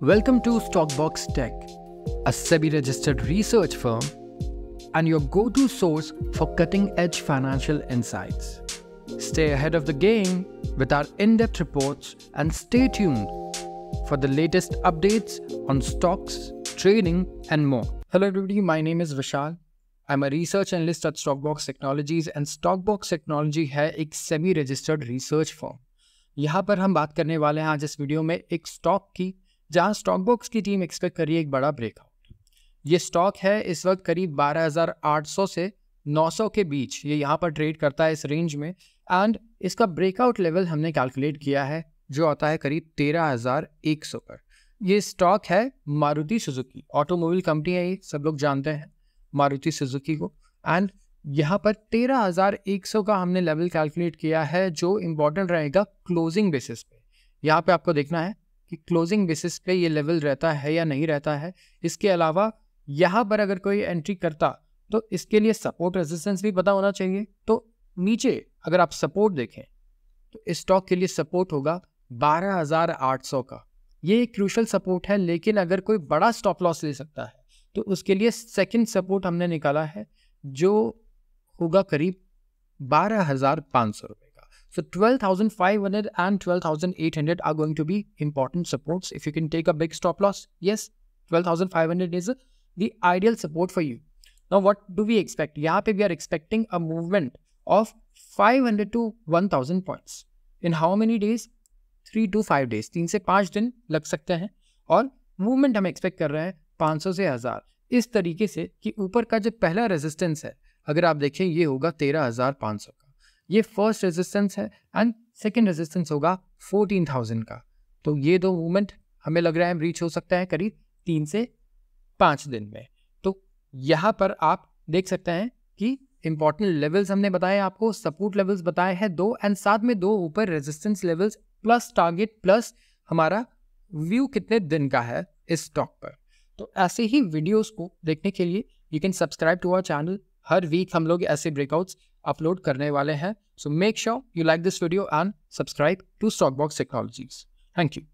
Welcome to Stockbox Tech, a SEBI registered research firm and your go to source for cutting edge financial insights. Stay ahead of the game with our in depth reports and stay tuned for the latest updates on stocks, trading, and more. Hello, everybody. My name is Vishal. I'm a research analyst at Stockbox Technologies, and Stockbox Technology is a semi-registered research firm. यहाँ पर हम बात करने वाले हैं आज इस video में एक स्टॉक की जहां स्टॉक बॉक्स की टीम एक्सपेक्ट कर रही है एक बड़ा ब्रेकआउट ये स्टॉक है इस वक्त करीब 12,800 से 900 के बीच ये यहाँ पर ट्रेड करता है इस रेंज में एंड इसका ब्रेकआउट लेवल हमने कैलकुलेट किया है जो आता है करीब 13,100 पर ये स्टॉक है मारुति सुजुकी ऑटोमोबाइल कंपनी है ये सब लोग जानते हैं मारुति सुजुकी को एंड यहाँ पर 13,100 का हमने लेवल कैलकुलेट किया है जो इम्पोर्टेंट रहेगा क्लोजिंग बेसिस पे यहाँ पे आपको देखना है कि क्लोजिंग बेसिस पे ये लेवल रहता है या नहीं रहता है इसके अलावा यहाँ पर अगर कोई एंट्री करता तो इसके लिए सपोर्ट रेजिस्टेंस भी पता होना चाहिए तो नीचे अगर आप सपोर्ट देखें तो स्टॉक के लिए सपोर्ट होगा 12,800 का ये एक क्रूशल सपोर्ट है लेकिन अगर कोई बड़ा स्टॉप लॉस ले सकता है तो उसके लिए सेकेंड सपोर्ट हमने निकाला है जो होगा करीब बारह हज़ार पाँच सौ रुपये So 12,500 and 12,800 are going to be important supports. If you can take a big stop loss, yes, 12,500 is the ideal support for you. Now, what do we expect? Here we are expecting a movement of 500 to 1,000 points. In how many days? 3 to 5 days. 3 se 5 din lag sakte hain. और movement hum expect kar rahe hain 500 se 1000. इस तरीके से कि ऊपर का जो पहला resistance है अगर आप देखें ये होगा 13,500 का ये फर्स्ट रेजिस्टेंस है एंड सेकेंड रेजिस्टेंस होगा फोर्टीन थाउजेंड का तो ये दो मूवमेंट हमें लग रहा है रीच हो सकता है करीब तीन से पाँच दिन में तो यहाँ पर आप देख सकते हैं कि इंपॉर्टेंट लेवल्स हमने बताए आपको सपोर्ट लेवल्स बताए हैं दो एंड साथ में दो ऊपर resistance levels plus target plus हमारा व्यू कितने दिन का है इस स्टॉक पर तो ऐसे ही वीडियोस को देखने के लिए you can subscribe to our channel हर वीक हम लोग ऐसे ब्रेकआउट्स अपलोड करने वाले हैं so make sure you like this video and subscribe to stock box technologies thank you